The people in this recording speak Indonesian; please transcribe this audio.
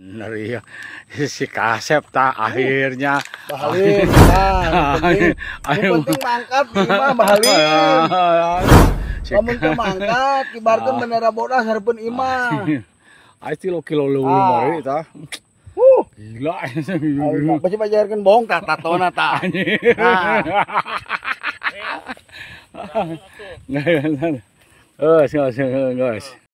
Bener iya. Si Kasep ta akhirnya. Bahalin. Nah, ini penting mangkat imam. bahalin. Kamu tuh mangkat, kibarkan ah. bendera bodas harapan imam. Ah, iya. Ayo lo kilo lo ah. mari iya, ta. Uh, gila. Pasti pajarkan bohong tak tatona ta. Nah. Nggak, nggak. Oh, sih, sih, guys.